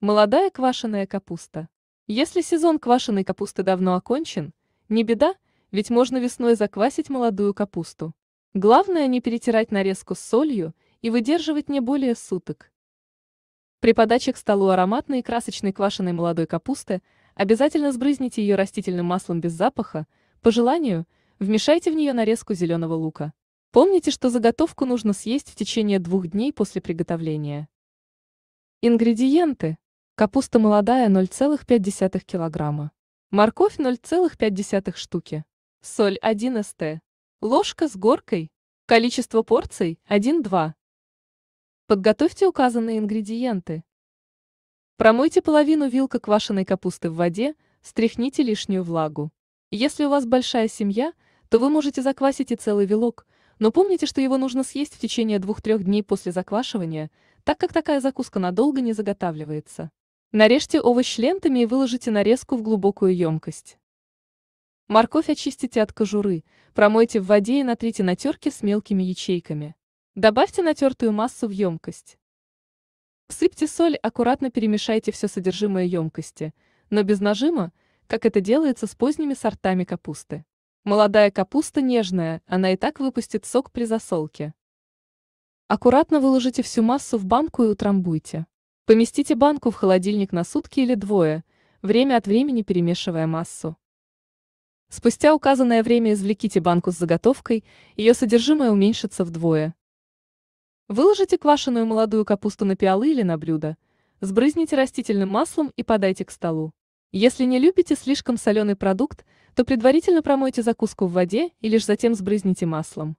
Молодая квашеная капуста. Если сезон квашеной капусты давно окончен, не беда, ведь можно весной заквасить молодую капусту. Главное не перетирать нарезку с солью и выдерживать не более суток. При подаче к столу ароматной и красочной квашеной молодой капусты обязательно сбрызните ее растительным маслом без запаха, по желанию, вмешайте в нее нарезку зеленого лука. Помните, что заготовку нужно съесть в течение двух дней после приготовления. Ингредиенты. Капуста молодая 0,5 кг. Морковь 0,5 штуки. Соль 1 ст. Ложка с горкой. Количество порций 1-2. Подготовьте указанные ингредиенты. Промойте половину вилка квашеной капусты в воде, стряхните лишнюю влагу. Если у вас большая семья, то вы можете заквасить и целый вилок, но помните, что его нужно съесть в течение 2-3 дней после заквашивания, так как такая закуска надолго не заготавливается. Нарежьте овощ лентами и выложите нарезку в глубокую емкость. Морковь очистите от кожуры, промойте в воде и натрите на терке с мелкими ячейками. Добавьте натертую массу в емкость. Всыпьте соль, аккуратно перемешайте все содержимое емкости, но без нажима, как это делается с поздними сортами капусты. Молодая капуста нежная, она и так выпустит сок при засолке. Аккуратно выложите всю массу в банку и утрамбуйте. Поместите банку в холодильник на сутки или двое, время от времени перемешивая массу. Спустя указанное время извлеките банку с заготовкой, ее содержимое уменьшится вдвое. Выложите квашеную молодую капусту на пиалы или на блюдо, сбрызните растительным маслом и подайте к столу. Если не любите слишком соленый продукт, то предварительно промойте закуску в воде и лишь затем сбрызните маслом.